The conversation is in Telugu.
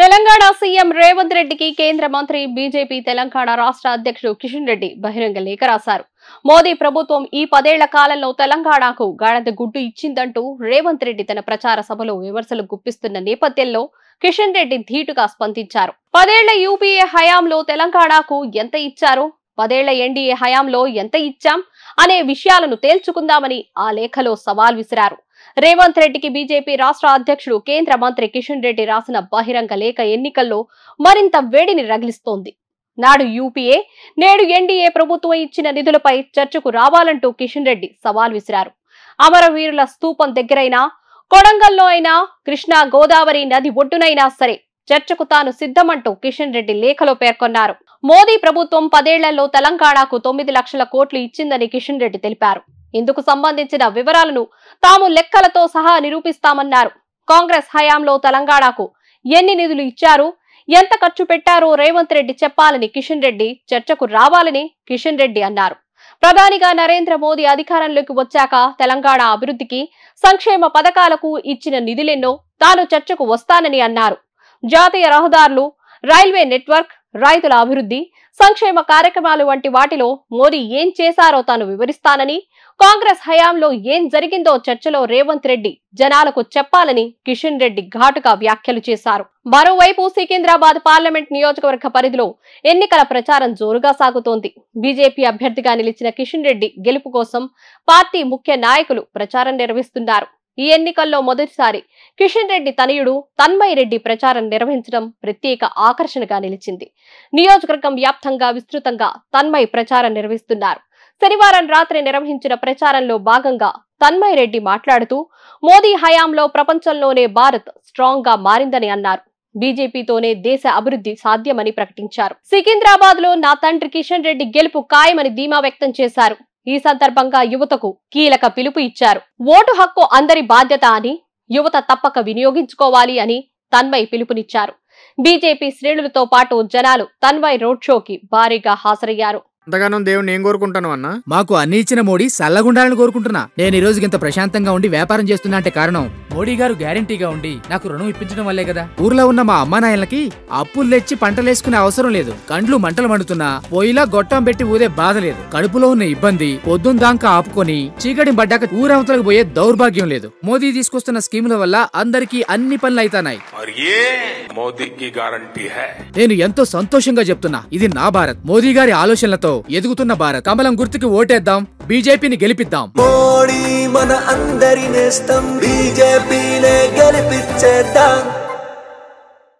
తెలంగాణ సీఎం రేవంత్ రెడ్డికి కేంద్ర మంత్రి బీజేపీ తెలంగాణ రాష్ట్ర అధ్యక్షుడు కిషన్ రెడ్డి బహిరంగ లేఖ రాశారు మోదీ ప్రభుత్వం ఈ పదేళ్ల కాలంలో తెలంగాణకు గాడంత గుడ్డు ఇచ్చిందంటూ రేవంత్ రెడ్డి తన ప్రచార సభలో విమర్శలు గుప్పిస్తున్న నేపథ్యంలో కిషన్ రెడ్డి ధీటుగా స్పందించారు పదేళ్ల యూపీఏ హయాంలో తెలంగాణకు ఎంత ఇచ్చారో పదేళ్ల ఎన్డీఏ హయాంలో ఎంత ఇచ్చాం అనే విషయాలను తేల్చుకుందామని ఆ లేఖలో సవాల్ విసిరారు రేవంత్ రెడ్డికి బీజేపీ రాష్ట్ర అధ్యక్షుడు కేంద్ర మంత్రి కిషన్ రెడ్డి రాసిన బహిరంగ లేఖ ఎన్నికల్లో మరింత వేడిని రగిలిస్తోంది నాడు యూపీఏ నేడు ఎన్డీఏ ప్రభుత్వం ఇచ్చిన నిధులపై చర్చకు రావాలంటూ కిషన్ రెడ్డి సవాల్ విసిరారు అమరవీరుల స్థూపం దగ్గరైనా కొడంగల్లో అయినా కృష్ణా గోదావరి నది ఒడ్డునైనా సరే చర్చకు తాను సిద్ధమంటూ కిషన్ రెడ్డి లేఖలో పేర్కొన్నారు మోదీ ప్రభుత్వం పదేళ్లలో తెలంగాణకు తొమ్మిది లక్షల కోట్లు ఇచ్చిందని కిషన్ రెడ్డి తెలిపారు ఇందుకు సంబంధించిన వివరాలను తాము లెక్కలతో సహా నిరూపిస్తామన్నారు కాంగ్రెస్ హయాంలో తెలంగాణకు ఎన్ని నిధులు ఇచ్చారు ఎంత ఖర్చు పెట్టారో రేవంత్ రెడ్డి చెప్పాలని కిషన్ రెడ్డి చర్చకు రావాలని కిషన్ రెడ్డి అన్నారు ప్రధానిగా నరేంద్ర మోదీ అధికారంలోకి వచ్చాక తెలంగాణ అభివృద్ధికి సంక్షేమ పథకాలకు ఇచ్చిన నిధులెన్నో తాను చర్చకు వస్తానని అన్నారు జాతీయ రహదారులు రైల్వే నెట్వర్క్ రైతుల అభివృద్ధి సంక్షేమ కార్యక్రమాలు వంటి వాటిలో మోదీ ఏం చేశారో తాను వివరిస్తానని కాంగ్రెస్ హయాంలో ఏం జరిగిందో చర్చలో రేవంత్ రెడ్డి జనాలకు చెప్పాలని కిషన్ రెడ్డి ఘాటుగా వ్యాఖ్యలు చేశారు మరోవైపు సికింద్రాబాద్ పార్లమెంట్ నియోజకవర్గ పరిధిలో ఎన్నికల ప్రచారం జోరుగా సాగుతోంది బీజేపీ అభ్యర్థిగా నిలిచిన కిషన్ రెడ్డి గెలుపు కోసం పార్టీ ముఖ్య నాయకులు ప్రచారం నిర్వహిస్తున్నారు ఈ ఎన్నికల్లో మొదటిసారి కిషన్ రెడ్డి తనయుడు తన్మయ్ రెడ్డి ప్రచారం నిర్వహించడం ప్రత్యేక ఆకర్షణగా నిలిచింది నియోజకవర్గం వ్యాప్తంగా విస్తృతంగా తన్మయ్ ప్రచారం నిర్వహిస్తున్నారు శనివారం రాత్రి నిర్వహించిన ప్రచారంలో భాగంగా తన్మయ్ రెడ్డి మాట్లాడుతూ మోదీ హయాంలో ప్రపంచంలోనే భారత్ స్ట్రాంగ్ గా మారిందని అన్నారు బీజేపీతోనే దేశ అభివృద్ధి సాధ్యమని ప్రకటించారు సికింద్రాబాద్ లో నా తండ్రి కిషన్ రెడ్డి గెలుపు ఖాయమని ధీమా వ్యక్తం చేశారు ఈ సందర్భంగా యువతకు కీలక పిలుపు ఇచ్చారు ఓటు హక్కు అందరి బాధ్యత అని యువత తప్పక వినియోగించుకోవాలి అని తన్వయ్ పిలుపునిచ్చారు బీజేపీ శ్రేణులతో పాటు జనాలు తన్వయ్ రోడ్ షోకి భారీగా హాజరయ్యారు అంతగానో దేవుని ఏం కోరుకుంటాను అన్న మాకు అన్ని ఇచ్చిన మోడీ సల్లగుండాలని కోరుకుంటున్నా నేను ఈ రోజుకి ఇంత ప్రశాంతంగా ఉండి వ్యాపారం చేస్తున్నా అంటే కారణం మోడీ గారు గ్యారంటీగా ఉండి నాకు రుణం ఇప్పించడం వల్లే కదా ఊర్లో ఉన్న మా అమ్మా నాయనకి అప్పులు తెచ్చి పంటలేసుకునే అవసరం లేదు కండ్లు మంటలు మండుతున్నా పోయిలా గొట్టం పెట్టి ఊదే బాధ లేదు కడుపులో ఉన్న ఇబ్బంది పొద్దున్న దాకా ఆపుకొని చీకటి పడ్డాక ఊరవతలకు పోయే దౌర్భాగ్యం లేదు మోదీ తీసుకొస్తున్న స్కీముల వల్ల అందరికీ అన్ని పనులు అవుతాయి హై నేను ఎంతో సంతోషంగా చెప్తున్నా ఇది నా భారత్ మోదీ గారి ఆలోచనలతో ఎదుగుతున్న భారత్ కమలం గుర్తుకి ఓటేద్దాం బీజేపీని గెలిపిద్దాం మోడీ మన అందరి నేస్తం బీజేపీనే గెలిపించేద్దాం